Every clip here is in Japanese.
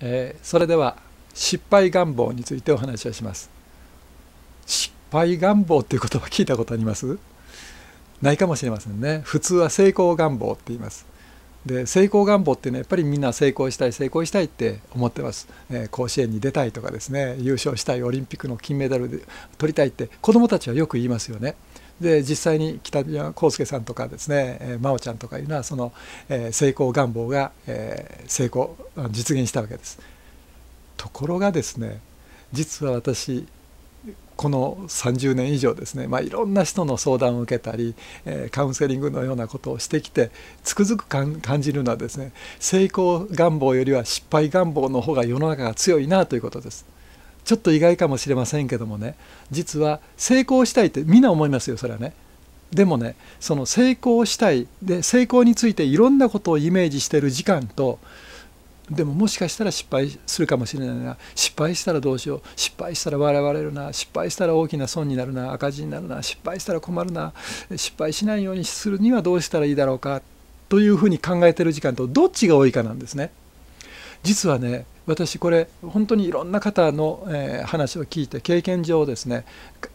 えー、それでは失敗願望についてお話をします失敗願望っていう言葉聞いたことありますないかもしれませんね普通は成功願望って言いますで成功願望っていうのはやっぱりみんな成功したい成功したいって思ってます、えー、甲子園に出たいとかですね優勝したいオリンピックの金メダルで取りたいって子どもたちはよく言いますよねで実際に北島康介さんとかですね、えー、真央ちゃんとかいうのはその、えー、成功願望が、えー、成功実現したわけです。ところがですね実は私この30年以上ですね、まあ、いろんな人の相談を受けたり、えー、カウンセリングのようなことをしてきてつくづく感じるのはですね成功願望よりは失敗願望の方が世の中が強いなということです。ちょっと意外かもしれませんけどもね実は成功したいってみんな思いますよそれはね。でもねその成功したいで成功についていろんなことをイメージしてる時間とでももしかしたら失敗するかもしれないな失敗したらどうしよう失敗したら笑われるな失敗したら大きな損になるな赤字になるな失敗したら困るな失敗しないようにするにはどうしたらいいだろうかというふうに考えてる時間とどっちが多いかなんですね。実はね私これ本当にいろんな方の、えー、話を聞いて経験上ですね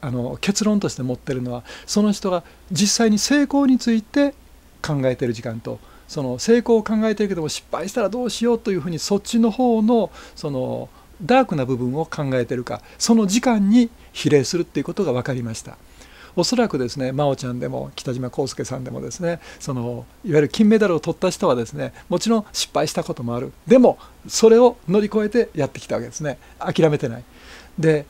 あの結論として持ってるのはその人が実際に成功について考えてる時間とその成功を考えてるけども失敗したらどうしようというふうにそっちの方のそのダークな部分を考えてるかその時間に比例するっていうことが分かりました。おそらくですね真央ちゃんでも北島康介さんでもですねそのいわゆる金メダルを取った人はですねもちろん失敗したこともあるでもそれを乗り越えてやってきたわけですね諦めてない。で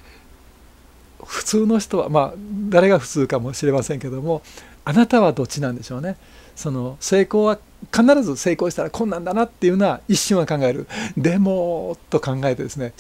普通の人はまあ誰が普通かもしれませんけどもあなたはどっちなんでしょうね。その成功は必ず成功したら困難だなっていうのは一瞬は考えるでもと考えてですね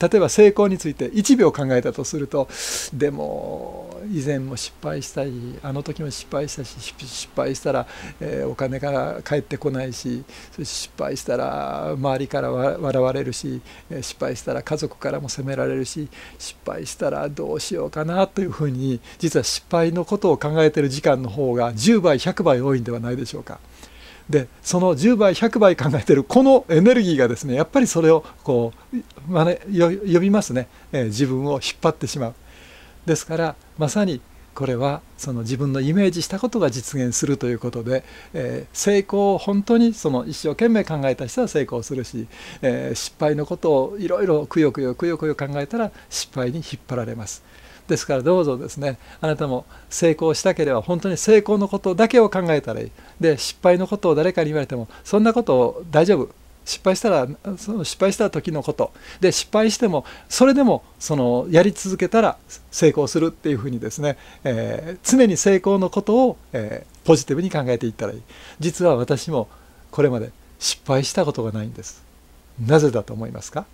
例えば成功について1秒考えたとするとでも以前も失敗したしあの時も失敗したし失敗したら、えー、お金が返ってこないし失敗したら周りから笑われるし失敗したら家族からも責められるし失敗したらどうしようかなというふうに実は失敗のことを考えてる時間の方が10倍100倍多いんではないでしょうか。でその10倍100倍考えてるこのエネルギーがですねやっぱりそれをこう、ま呼びますね、えー、自分を引っ張ってしまうですからまさにこれはその自分のイメージしたことが実現するということで、えー、成功を本当にその一生懸命考えた人は成功するし、えー、失敗のことをいろいろくよくよくよくよ考えたら失敗に引っ張られます。ですからどうぞですねあなたも成功したければ本当に成功のことだけを考えたらいいで失敗のことを誰かに言われてもそんなことを大丈夫失敗したらその失敗した時のことで失敗してもそれでもそのやり続けたら成功するっていうふうにですね、えー、常に成功のことを、えー、ポジティブに考えていったらいい実は私もこれまで失敗したことがないんですなぜだと思いますか